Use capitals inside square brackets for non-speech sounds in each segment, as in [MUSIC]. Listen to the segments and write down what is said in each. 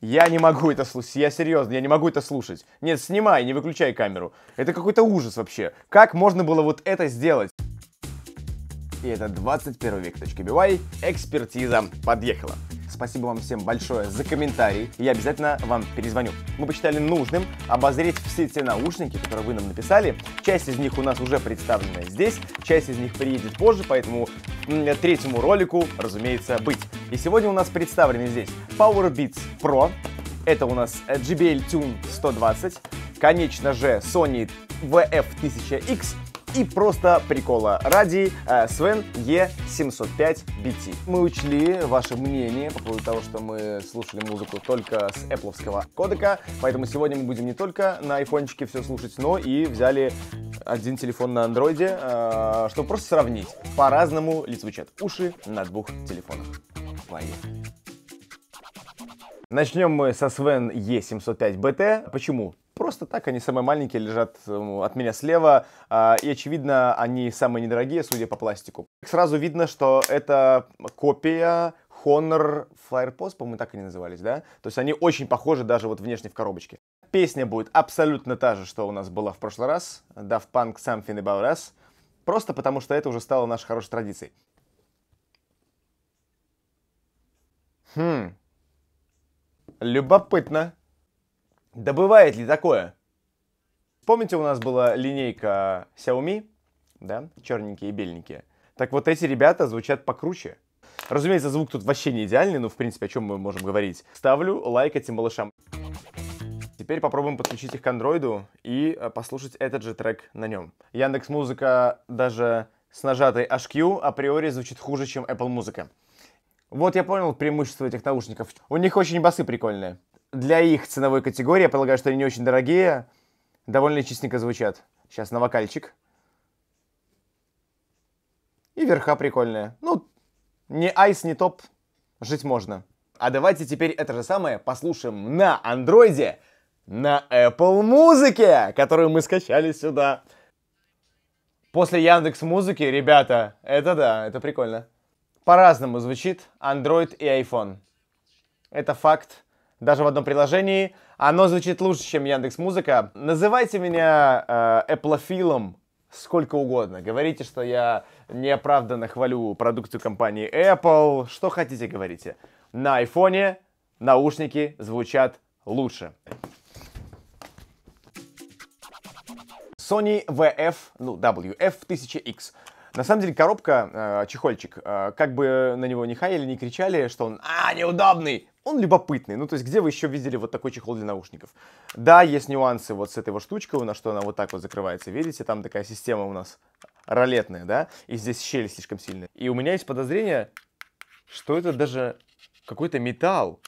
Я не могу это слушать, я серьезно, я не могу это слушать. Нет, снимай, не выключай камеру. Это какой-то ужас вообще. Как можно было вот это сделать? И это 21 век. .by. Экспертиза подъехала. Спасибо вам всем большое за комментарий. Я обязательно вам перезвоню. Мы посчитали нужным обозреть все те наушники, которые вы нам написали. Часть из них у нас уже представлена здесь, часть из них приедет позже, поэтому третьему ролику, разумеется, быть. И сегодня у нас представлены здесь Powerbeats Pro, это у нас JBL Tune 120, конечно же Sony VF1000X и просто прикола ради э, Sven E705BT. Мы учли ваше мнение по поводу того, что мы слушали музыку только с Apple кодека, поэтому сегодня мы будем не только на айфончике все слушать, но и взяли один телефон на андроиде, э, чтобы просто сравнить. По-разному ли звучат уши на двух телефонах. Поехали. Начнем мы со Sven E705BT. Почему? Просто так они самые маленькие, лежат э, от меня слева. Э, и, очевидно, они самые недорогие, судя по пластику. Сразу видно, что это копия Honor Firepost, по-моему, так они назывались, да? То есть они очень похожи даже вот внешне в коробочке. Песня будет абсолютно та же, что у нас была в прошлый раз. Daft Punk Something About Us. Просто потому, что это уже стало нашей хорошей традицией. Хм. Любопытно. добывает ли такое? Помните, у нас была линейка Xiaomi, да, черненькие и беленькие. Так вот эти ребята звучат покруче. Разумеется, звук тут вообще не идеальный, но, в принципе, о чем мы можем говорить. Ставлю лайк этим малышам. Теперь попробуем подключить их к андроиду и э, послушать этот же трек на нем. Яндекс Музыка даже с нажатой HQ априори звучит хуже, чем Apple Музыка. Вот я понял преимущество этих наушников. У них очень басы прикольные. Для их ценовой категории, я полагаю, что они не очень дорогие, довольно чистенько звучат. Сейчас на вокальчик. И верха прикольные. Ну, не айс, не топ. Жить можно. А давайте теперь это же самое послушаем на андроиде на Apple Музыке, которую мы скачали сюда. После Яндекс Музыки, ребята, это да, это прикольно. По-разному звучит Android и iPhone. Это факт. Даже в одном приложении оно звучит лучше, чем Яндекс Музыка. Называйте меня э, эплофилом сколько угодно. Говорите, что я неоправданно хвалю продукцию компании Apple. Что хотите, говорите. На айфоне наушники звучат лучше. Sony WF, ну, WF-1000X. На самом деле коробка, э, чехольчик, э, как бы на него не хаяли, не кричали, что он «А, неудобный!» Он любопытный. Ну, то есть, где вы еще видели вот такой чехол для наушников? Да, есть нюансы вот с этой вот штучкой, на что она вот так вот закрывается. Видите, там такая система у нас ролетная, да? И здесь щели слишком сильные. И у меня есть подозрение, что это даже какой-то металл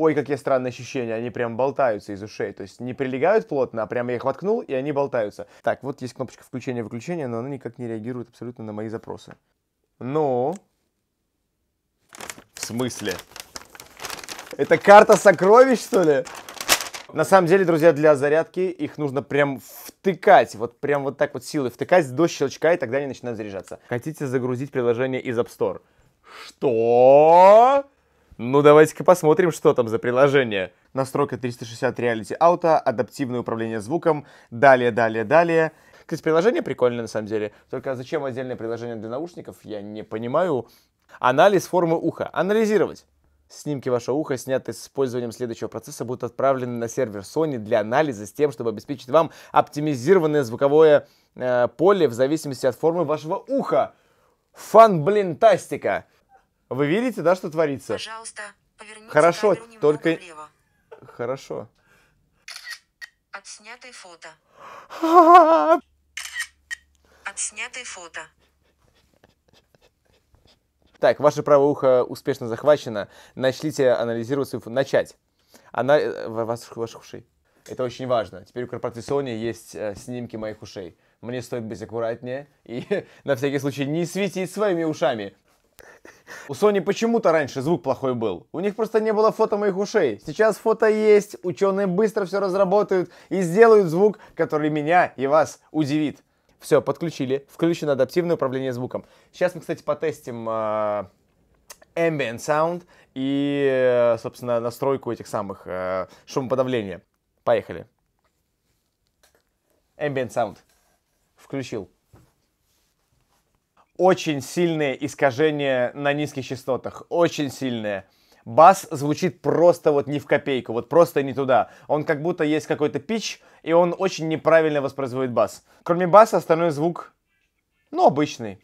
ой, какие странные ощущения, они прям болтаются из ушей, то есть не прилегают плотно, а прям я их воткнул, и они болтаются. Так, вот есть кнопочка включения-выключения, но она никак не реагирует абсолютно на мои запросы. Ну? В смысле? Это карта сокровищ, что ли? На самом деле, друзья, для зарядки их нужно прям втыкать, вот прям вот так вот силой втыкать до щелчка, и тогда они начинают заряжаться. Хотите загрузить приложение из App Store? Что? Ну, давайте-ка посмотрим, что там за приложение. Настройка 360 Reality Auto, адаптивное управление звуком, далее, далее, далее. Кстати, приложение прикольное на самом деле. Только а зачем отдельное приложение для наушников, я не понимаю. Анализ формы уха. Анализировать. Снимки вашего уха, снятые с использованием следующего процесса, будут отправлены на сервер Sony для анализа с тем, чтобы обеспечить вам оптимизированное звуковое э, поле в зависимости от формы вашего уха. Фан, блин, тастика! Вы видите, да, что творится? Пожалуйста, поверните Хорошо, только... Влево. Хорошо. Отснятое фото. [LAUGHS] Отснятое фото. Так, ваше правое ухо успешно захвачено. Начните анализировать свою... Начать. Она... Э, ваших, ваших ушей. Это очень важно. Теперь у корпорации Sony есть э, снимки моих ушей. Мне стоит быть аккуратнее и [LAUGHS] на всякий случай не светить своими ушами. У Sony почему-то раньше звук плохой был. У них просто не было фото моих ушей. Сейчас фото есть, ученые быстро все разработают и сделают звук, который меня и вас удивит. Все, подключили. Включено адаптивное управление звуком. Сейчас мы, кстати, потестим э, ambient sound и, э, собственно, настройку этих самых э, шумоподавления. Поехали. Ambient sound. Включил очень сильное искажение на низких частотах, очень сильное. Бас звучит просто вот не в копейку, вот просто не туда. Он как будто есть какой-то пич, и он очень неправильно воспроизводит бас. Кроме баса, остальной звук, ну, обычный.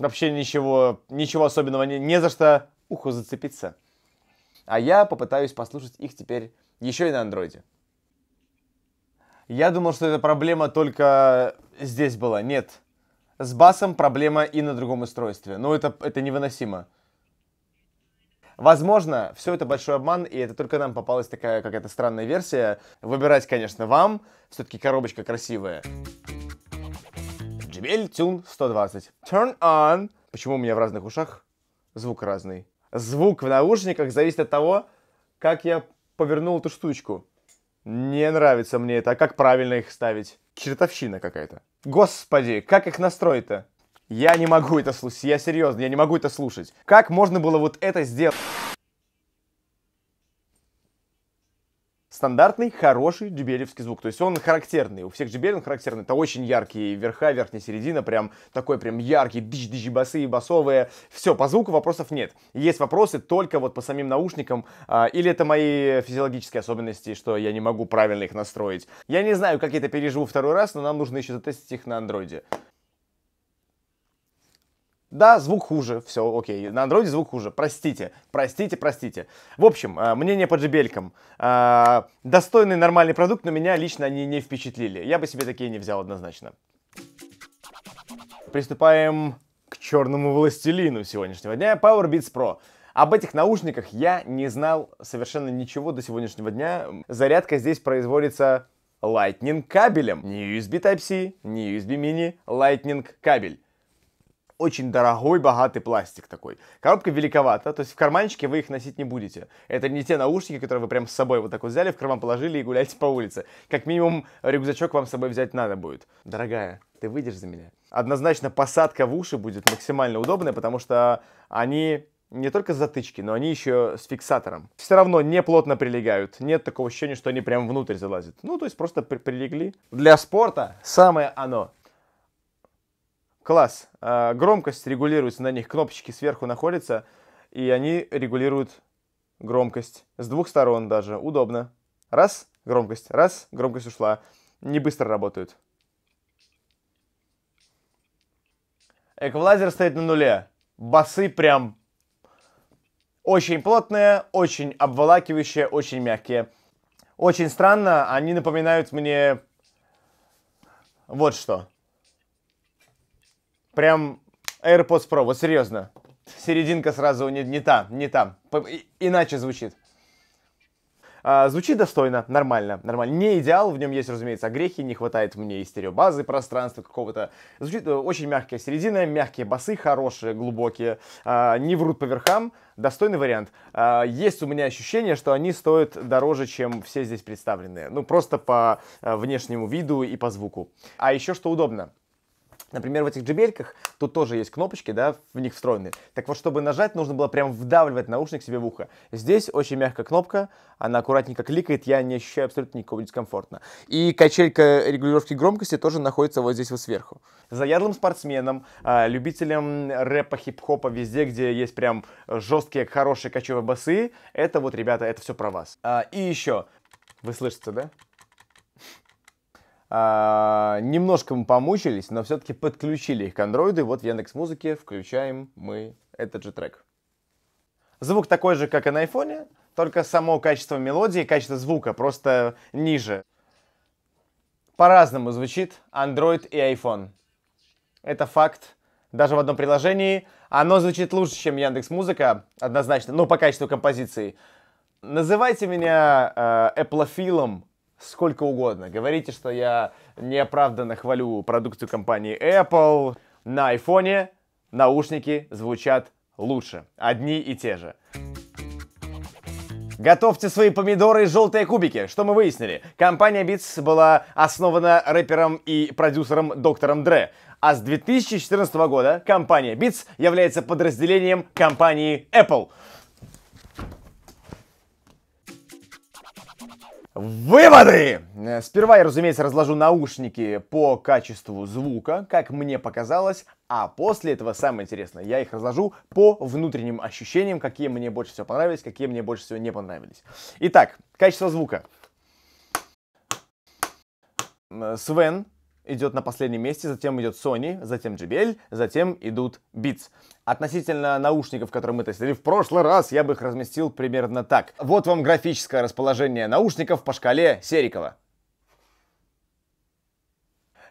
Вообще ничего, ничего особенного, не, не за что уху зацепиться. А я попытаюсь послушать их теперь еще и на андроиде. Я думал, что эта проблема только здесь была. Нет, с басом проблема и на другом устройстве. Но это, это невыносимо. Возможно, все это большой обман, и это только нам попалась такая какая-то странная версия. Выбирать, конечно, вам. Все-таки коробочка красивая. JBL Tune 120. Turn on. Почему у меня в разных ушах звук разный? Звук в наушниках зависит от того, как я повернул эту штучку. Не нравится мне это. А как правильно их ставить? Чертовщина какая-то. Господи, как их настроить-то? Я не могу это слушать, я серьезно, я не могу это слушать. Как можно было вот это сделать? стандартный, хороший джибелевский звук. То есть он характерный. У всех джибель он характерный. Это очень яркие верха, верхняя середина, прям такой прям яркий, дыщ-дыщ, басы, и басовые. Все, по звуку вопросов нет. Есть вопросы только вот по самим наушникам. А, или это мои физиологические особенности, что я не могу правильно их настроить. Я не знаю, как я это переживу второй раз, но нам нужно еще затестить их на андроиде. Да, звук хуже, все, окей. На андроиде звук хуже. Простите, простите, простите. В общем, э, мнение по джебелькам. Э, достойный нормальный продукт, но меня лично они не впечатлили. Я бы себе такие не взял однозначно. Приступаем к черному властелину сегодняшнего дня. Power Beats Pro. Об этих наушниках я не знал совершенно ничего до сегодняшнего дня. Зарядка здесь производится Lightning кабелем. Не USB Type-C, не USB Mini, Lightning кабель очень дорогой, богатый пластик такой. Коробка великовата, то есть в карманчике вы их носить не будете. Это не те наушники, которые вы прям с собой вот так вот взяли, в карман положили и гуляете по улице. Как минимум рюкзачок вам с собой взять надо будет. Дорогая, ты выйдешь за меня? Однозначно посадка в уши будет максимально удобная, потому что они не только затычки, но они еще с фиксатором. Все равно не плотно прилегают. Нет такого ощущения, что они прям внутрь залазят. Ну, то есть просто при прилегли. Для спорта самое оно. Класс. А, громкость регулируется на них, кнопочки сверху находятся, и они регулируют громкость с двух сторон даже. Удобно. Раз, громкость, раз, громкость ушла. Не быстро работают. Эквалайзер стоит на нуле. Басы прям очень плотные, очень обволакивающие, очень мягкие. Очень странно, они напоминают мне вот что прям AirPods Pro, вот серьезно. Серединка сразу не, не та, не та. Иначе звучит. А, звучит достойно, нормально, нормально. Не идеал, в нем есть, разумеется, огрехи, не хватает мне и стереобазы, пространства какого-то. Звучит э, очень мягкая середина, мягкие басы, хорошие, глубокие, а, не врут по верхам, достойный вариант. А, есть у меня ощущение, что они стоят дороже, чем все здесь представленные. Ну, просто по э, внешнему виду и по звуку. А еще что удобно. Например, в этих джебельках тут тоже есть кнопочки, да, в них встроенные. Так вот, чтобы нажать, нужно было прям вдавливать наушник себе в ухо. Здесь очень мягкая кнопка, она аккуратненько кликает, я не ощущаю абсолютно никакого дискомфорта. И качелька регулировки громкости тоже находится вот здесь вот сверху. За ярлым спортсменом, а, любителям рэпа, хип-хопа, везде, где есть прям жесткие, хорошие качевые басы, это вот, ребята, это все про вас. А, и еще, вы слышите, да? А, немножко мы помучились, но все-таки подключили их к андроиду. Вот в Яндекс Музыке включаем мы этот же трек. Звук такой же, как и на айфоне, только само качество мелодии, качество звука просто ниже. По-разному звучит Android и iPhone. Это факт. Даже в одном приложении оно звучит лучше, чем Яндекс Музыка, однозначно, ну, по качеству композиции. Называйте меня э, эплофилом, сколько угодно. Говорите, что я неоправданно хвалю продукцию компании Apple. На айфоне наушники звучат лучше. Одни и те же. Готовьте свои помидоры и желтые кубики. Что мы выяснили? Компания Beats была основана рэпером и продюсером доктором Дре. А с 2014 года компания Beats является подразделением компании Apple. Выводы! Э, сперва я, разумеется, разложу наушники по качеству звука, как мне показалось, а после этого, самое интересное, я их разложу по внутренним ощущениям, какие мне больше всего понравились, какие мне больше всего не понравились. Итак, качество звука. Свен идет на последнем месте, затем идет Sony, затем JBL, затем идут Beats. Относительно наушников, которые мы тестировали в прошлый раз, я бы их разместил примерно так. Вот вам графическое расположение наушников по шкале Серикова.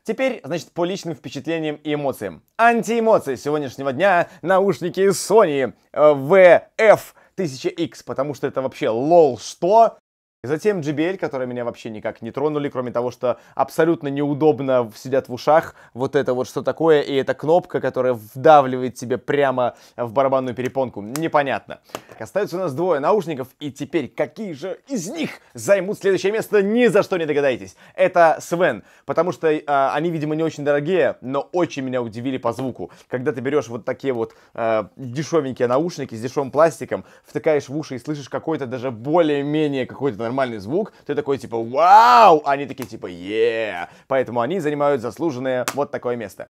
Теперь, значит, по личным впечатлениям и эмоциям. Антиэмоции сегодняшнего дня наушники Sony э, VF 1000X, потому что это вообще лол, что? И затем JBL, которые меня вообще никак не тронули, кроме того, что абсолютно неудобно сидят в ушах, вот это вот что такое, и эта кнопка, которая вдавливает тебе прямо в барабанную перепонку, непонятно. Остается у нас двое наушников, и теперь какие же из них займут следующее место, ни за что не догадайтесь. Это Свен, потому что э, они, видимо, не очень дорогие, но очень меня удивили по звуку. Когда ты берешь вот такие вот э, дешевенькие наушники с дешевым пластиком, втыкаешь в уши и слышишь какой-то даже более-менее какой-то нормальный звук, ты такой типа «Вау!», а они такие типа «Е!». Поэтому они занимают заслуженное вот такое место.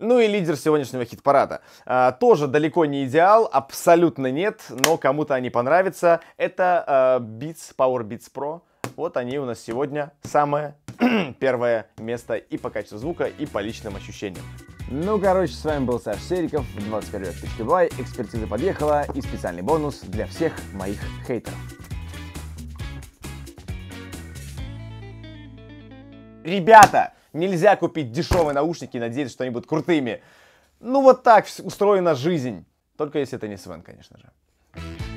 Ну и лидер сегодняшнего хит-парада. А, тоже далеко не идеал, абсолютно нет, но кому-то они понравятся. Это а, Beats, Power Beats Pro. Вот они у нас сегодня самое [CLEARS THROAT] первое место и по качеству звука, и по личным ощущениям. Ну, короче, с вами был Саш Сериков, 21 Бай, экспертиза подъехала и специальный бонус для всех моих хейтеров. Ребята, нельзя купить дешевые наушники и надеяться, что они будут крутыми. Ну вот так устроена жизнь. Только если это не Свен, конечно же.